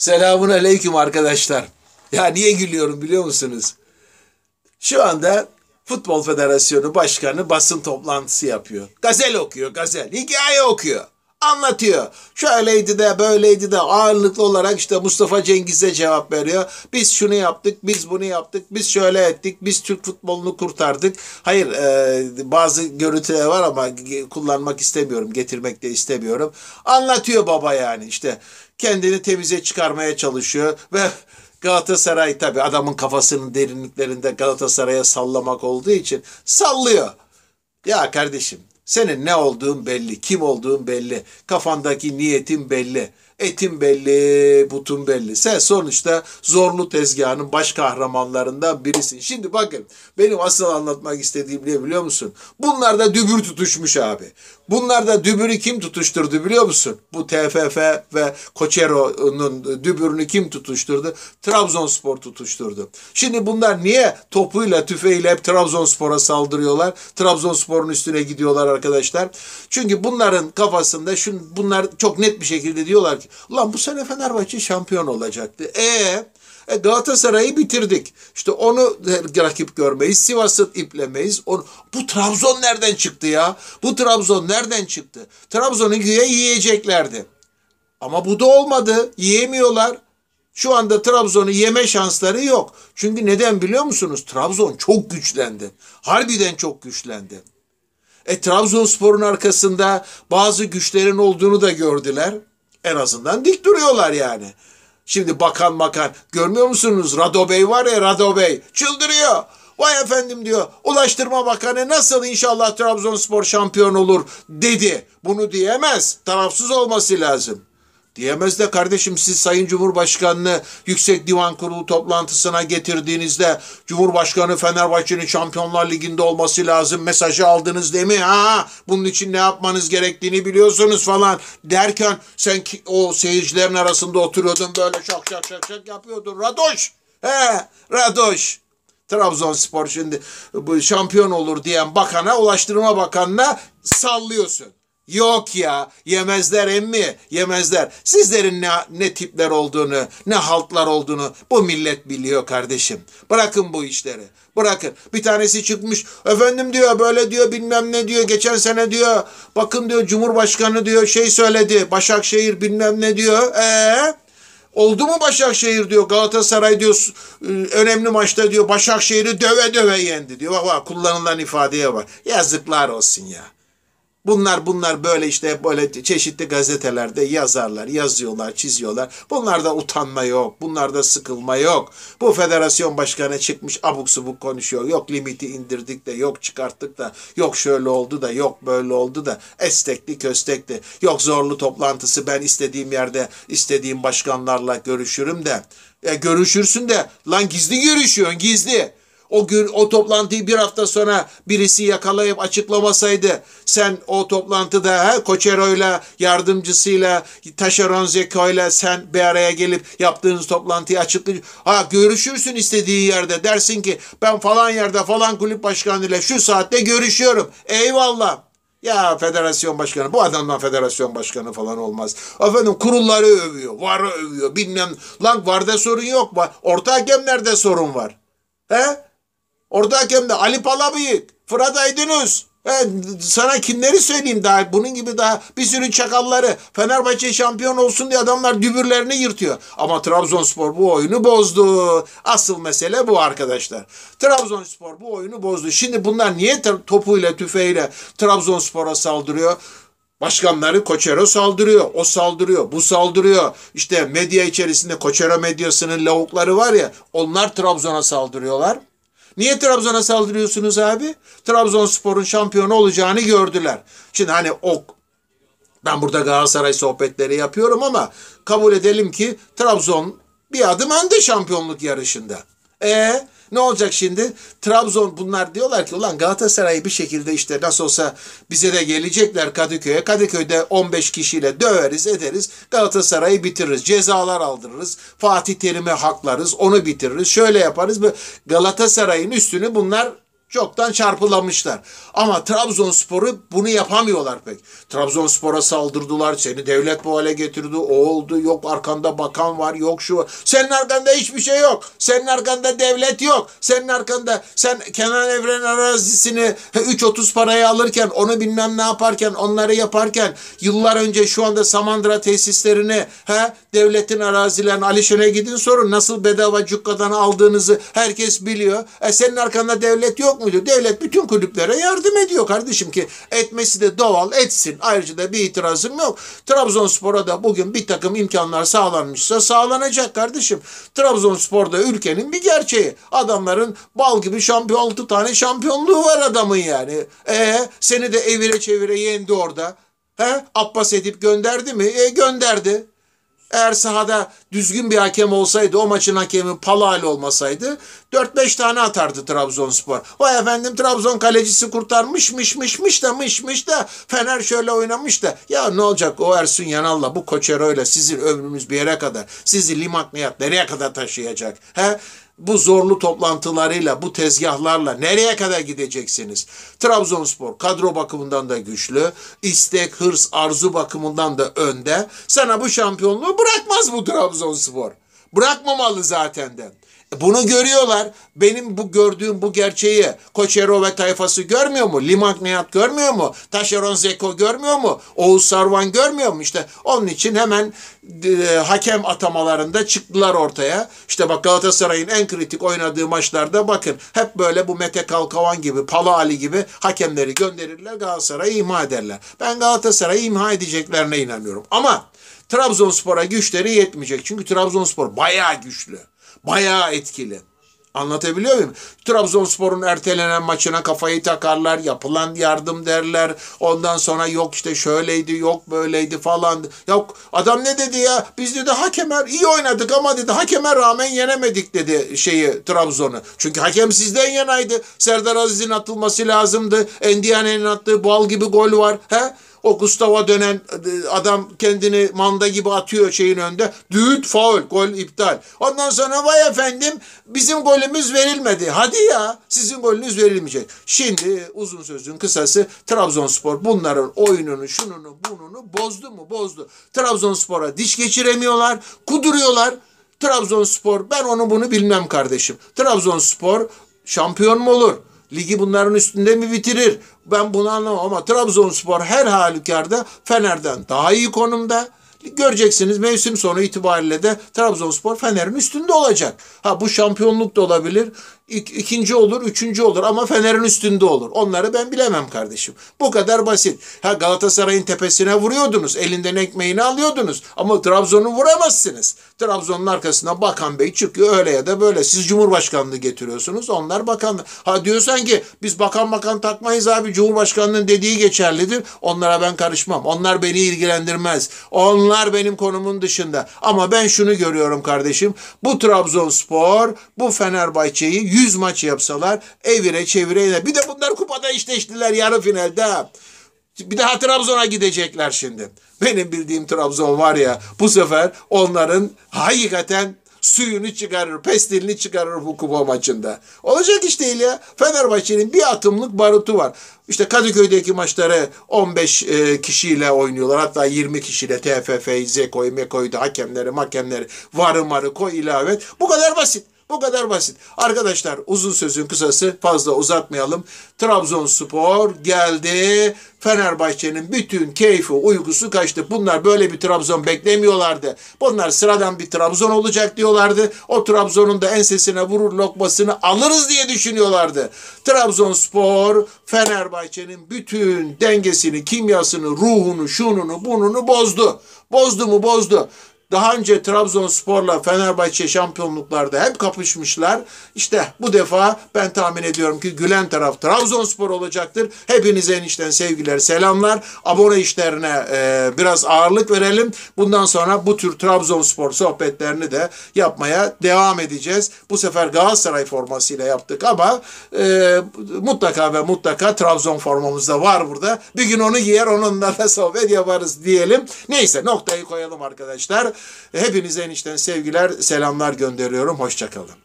Selamun aleyküm arkadaşlar. Ya niye gülüyorum biliyor musunuz? Şu anda Futbol Federasyonu Başkanı basın toplantısı yapıyor. Gazel okuyor, gazel. Hikaye okuyor anlatıyor. Şöyleydi de böyleydi de ağırlıklı olarak işte Mustafa Cengiz'e cevap veriyor. Biz şunu yaptık, biz bunu yaptık, biz şöyle ettik, biz Türk futbolunu kurtardık. Hayır e, bazı görüntüler var ama kullanmak istemiyorum, getirmek de istemiyorum. Anlatıyor baba yani işte kendini temize çıkarmaya çalışıyor ve Galatasaray tabi adamın kafasının derinliklerinde Galatasaray'a sallamak olduğu için sallıyor. Ya kardeşim senin ne olduğun belli, kim olduğun belli, kafandaki niyetin belli. Etim belli, butun belli. Sen sonuçta zorlu tezgahının baş kahramanlarından birisin. Şimdi bakın benim asıl anlatmak istediğim ne biliyor musun? Bunlar da dübür tutuşmuş abi. Bunlar da dübürü kim tutuşturdu biliyor musun? Bu TFF ve Koçero'nun dübürünü kim tutuşturdu? Trabzonspor tutuşturdu. Şimdi bunlar niye topuyla, tüfeğiyle hep Trabzonspor'a saldırıyorlar? Trabzonspor'un üstüne gidiyorlar arkadaşlar. Çünkü bunların kafasında şun, bunlar çok net bir şekilde diyorlar ki Lan bu sene Fenerbahçe şampiyon olacaktı. E, e Galatasaray'ı bitirdik. İşte onu rakip görmeyiz. Sivas'ı iplemeyiz. Onu, bu Trabzon nereden çıktı ya? Bu Trabzon nereden çıktı? Trabzon'u güye yiyeceklerdi. Ama bu da olmadı. Yiyemiyorlar. Şu anda Trabzon'u yeme şansları yok. Çünkü neden biliyor musunuz? Trabzon çok güçlendi. Harbiden çok güçlendi. E Trabzonspor'un arkasında bazı güçlerin olduğunu da gördüler. En azından dik duruyorlar yani. Şimdi bakan bakan görmüyor musunuz? Rado Bey var ya Rado Bey çıldırıyor. Vay efendim diyor Ulaştırma Bakanı nasıl inşallah Trabzonspor şampiyon olur dedi. Bunu diyemez. Tarafsız olması lazım. Diyemez de kardeşim siz Sayın Cumhurbaşkanı'nı Yüksek Divan Kurulu toplantısına getirdiğinizde Cumhurbaşkanı Fenerbahçe'nin Şampiyonlar Ligi'nde olması lazım mesajı aldınız değil mi? Ha, bunun için ne yapmanız gerektiğini biliyorsunuz falan derken sen ki, o seyircilerin arasında oturuyordun böyle şak şak şak şak yapıyordun. Radoş! He, Radoş! Trabzonspor şimdi şampiyon olur diyen bakana, Ulaştırma Bakanı'na sallıyorsun. Yok ya yemezler emmi yemezler. Sizlerin ne, ne tipler olduğunu ne haltlar olduğunu bu millet biliyor kardeşim. Bırakın bu işleri bırakın. Bir tanesi çıkmış efendim diyor böyle diyor bilmem ne diyor geçen sene diyor bakın diyor Cumhurbaşkanı diyor şey söyledi Başakşehir bilmem ne diyor. Eee? Oldu mu Başakşehir diyor Galatasaray diyor ıı, önemli maçta diyor Başakşehir'i döve döve yendi diyor. Bak, bak kullanılan ifadeye bak. Yazıklar olsun ya. Bunlar bunlar böyle işte böyle çeşitli gazetelerde yazarlar, yazıyorlar, çiziyorlar. Bunlarda utanma yok, bunlarda sıkılma yok. Bu federasyon başkanı çıkmış abuk subuk konuşuyor. Yok limiti indirdik de, yok çıkarttık da, yok şöyle oldu da, yok böyle oldu da. Estekli köstekli, yok zorlu toplantısı ben istediğim yerde istediğim başkanlarla görüşürüm de. E, görüşürsün de lan gizli görüşüyorsun gizli o gün o toplantıyı bir hafta sonra birisi yakalayıp açıklamasaydı sen o toplantıda ha, Koçero'yla yardımcısıyla Taşeron Zeko'yla sen bir araya gelip yaptığınız toplantıyı açıklayın. Ha görüşürsün istediğin yerde dersin ki ben falan yerde falan kulüp başkanıyla şu saatte görüşüyorum. Eyvallah. Ya federasyon başkanı bu adamdan federasyon başkanı falan olmaz. Efendim kurulları övüyor, varı övüyor bilmem. Lan VAR'da sorun yok. Orta hakemlerde sorun var. He? Orada de Ali Palabıyık, Fırat Aydınus. E, sana kimleri söyleyeyim daha bunun gibi daha bir sürü çakalları Fenerbahçe şampiyon olsun diye adamlar dübürlerini yırtıyor. Ama Trabzonspor bu oyunu bozdu. Asıl mesele bu arkadaşlar. Trabzonspor bu oyunu bozdu. Şimdi bunlar niye topuyla tüfeğiyle Trabzonspor'a saldırıyor? Başkanları Koçero saldırıyor, o saldırıyor, bu saldırıyor. İşte medya içerisinde Koçero medyasının lavukları var ya, onlar Trabzon'a saldırıyorlar. Niye Trabzon'a saldırıyorsunuz abi? Trabzonspor'un şampiyonu olacağını gördüler. Şimdi hani ok ben burada Galatasaray sohbetleri yapıyorum ama kabul edelim ki Trabzon bir adım önde şampiyonluk yarışında. E ne olacak şimdi? Trabzon bunlar diyorlar ki ulan Galatasaray'ı bir şekilde işte nasıl olsa bize de gelecekler Kadıköy'e. Kadıköy'de 15 kişiyle döveriz ederiz. Galatasaray'ı bitiririz. Cezalar aldırırız. Fatih Terim'e haklarız. Onu bitiririz. Şöyle yaparız. Galatasaray'ın üstünü bunlar çoktan çarpılamışlar. Ama Trabzonspor'u bunu yapamıyorlar pek. Trabzonspor'a saldırdılar, seni devlet bu hale getirdi, o oldu, yok arkanda bakan var, yok şu var. Senin arkanda hiçbir şey yok. Senin arkanda devlet yok. Senin arkanda sen Kenan Evren arazisini 3.30 paraya alırken, onu bilmem ne yaparken, onları yaparken yıllar önce şu anda Samandıra tesislerini he, devletin arazilerini Alişen'e gidin sorun nasıl bedava cukkadan aldığınızı herkes biliyor. E senin arkanda devlet yok bakmak devlet bütün kulüplere yardım ediyor kardeşim ki etmesi de doğal etsin. Ayrıca da bir itirazım yok. Trabzonspor'a da bugün bir takım imkanlar sağlanmışsa sağlanacak kardeşim. Trabzonspor'da ülkenin bir gerçeği. Adamların bal gibi şampiyon 6 tane şampiyonluğu var adamın yani. E seni de evire çevire yendi orada. He? Abbas edip gönderdi mi? E gönderdi. Eğer sahada düzgün bir hakem olsaydı o maçın hakemi Palal olmasaydı 4-5 tane atardı Trabzonspor. Vay efendim Trabzon kalecisi kurtarmış mış mış da mış da Fener şöyle oynamış da ya ne olacak o Ersun Yanal'la bu Koçero ile sizin ömrümüz bir yere kadar sizi limak Limakniyat nereye kadar taşıyacak? He? bu zorlu toplantılarıyla, bu tezgahlarla nereye kadar gideceksiniz? Trabzonspor kadro bakımından da güçlü, istek, hırs, arzu bakımından da önde. Sana bu şampiyonluğu bırakmaz bu Trabzonspor. Bırakmamalı zaten de. Bunu görüyorlar. Benim bu gördüğüm bu gerçeği Koçero ve tayfası görmüyor mu? Limak Limagneyat görmüyor mu? Taşeron Zeko görmüyor mu? Oğuz Sarvan görmüyor mu? İşte onun için hemen e, hakem atamalarında çıktılar ortaya. İşte bak Galatasaray'ın en kritik oynadığı maçlarda bakın hep böyle bu Mete Kalkavan gibi, Pala Ali gibi hakemleri gönderirler Galatasaray'ı imha ederler. Ben Galatasaray'ı imha edeceklerine inanıyorum. Ama Trabzonspor'a güçleri yetmeyecek. Çünkü Trabzonspor bayağı güçlü. Bayağı etkili. Anlatabiliyor muyum? Trabzonspor'un ertelenen maçına kafayı takarlar, yapılan yardım derler. Ondan sonra yok işte şöyleydi, yok böyleydi falan. Yok adam ne dedi ya? Biz dedi hakemer iyi oynadık ama dedi hakeme rağmen yenemedik dedi şeyi Trabzon'u. Çünkü hakem sizden yanaydı. Serdar Aziz'in atılması lazımdı. Endiane'nin attığı bal gibi gol var. He? O Gustavo dönen e, adam kendini manda gibi atıyor şeyin önünde. Düğüt faul, gol iptal. Ondan sonra vay efendim bizim golümüz verilmedi. Hadi ya sizin golünüz verilmeyecek. Şimdi uzun sözün kısası Trabzonspor bunların oyununu, şununu, bununu bozdu mu? Bozdu. Trabzonspor'a diş geçiremiyorlar, kuduruyorlar. Trabzonspor ben onu bunu bilmem kardeşim. Trabzonspor şampiyon mu olur? Ligi bunların üstünde mi bitirir? Ben bunu anlamam ama Trabzonspor her halükarda Fener'den daha iyi konumda. Göreceksiniz mevsim sonu itibariyle de Trabzonspor Fener'in üstünde olacak. Ha bu şampiyonluk da olabilir ik, ikinci olur, üçüncü olur ama Fener'in üstünde olur. Onları ben bilemem kardeşim. Bu kadar basit. Ha Galatasaray'ın tepesine vuruyordunuz, elinden ekmeğini alıyordunuz ama Trabzon'u vuramazsınız. Trabzon'un arkasına bakan bey çıkıyor öyle ya da böyle. Siz Cumhurbaşkanlığı getiriyorsunuz, onlar bakan. Ha diyorsan ki biz bakan bakan takmayız abi Cumhurbaşkanlığının dediği geçerlidir. Onlara ben karışmam. Onlar beni ilgilendirmez. Onlar benim konumun dışında. Ama ben şunu görüyorum kardeşim. Bu Trabzonspor, bu Fenerbahçe'yi 100 maç yapsalar evire çevireyle. Bir de bunlar kupada işleştiler yarı finalde. Bir daha Trabzon'a gidecekler şimdi. Benim bildiğim Trabzon var ya bu sefer onların hakikaten suyunu çıkarır, pestilini çıkarır bu kupa maçında. Olacak iş değil ya. Fenerbahçe'nin bir atımlık barutu var. İşte Kadıköy'deki maçları 15 e, kişiyle oynuyorlar. Hatta 20 kişiyle TFF'yi, ZEKO'yu, MEKO'yu da hakemleri, hakemleri varı marı koy ilave. Bu kadar basit. Bu kadar basit. Arkadaşlar uzun sözün kısası fazla uzatmayalım. Trabzonspor geldi. Fenerbahçe'nin bütün keyfi, uykusu kaçtı. Bunlar böyle bir Trabzon beklemiyorlardı. Bunlar sıradan bir Trabzon olacak diyorlardı. O Trabzon'un da ensesine vurur lokmasını alırız diye düşünüyorlardı. Trabzonspor Fenerbahçe'nin bütün dengesini, kimyasını, ruhunu, şununu, bununu bozdu. Bozdu mu bozdu. Daha önce Trabzonspor'la Fenerbahçe şampiyonluklarda hep kapışmışlar. İşte bu defa ben tahmin ediyorum ki gülen taraf Trabzonspor olacaktır. Hepinize enişten sevgiler, selamlar. Abone işlerine e, biraz ağırlık verelim. Bundan sonra bu tür Trabzonspor sohbetlerini de yapmaya devam edeceğiz. Bu sefer Galatasaray formasıyla yaptık ama e, mutlaka ve mutlaka Trabzon formamız da var burada. Bir gün onu giyer onunla da sohbet yaparız diyelim. Neyse noktayı koyalım arkadaşlar. Hepinize enişten sevgiler, selamlar gönderiyorum. Hoşçakalın.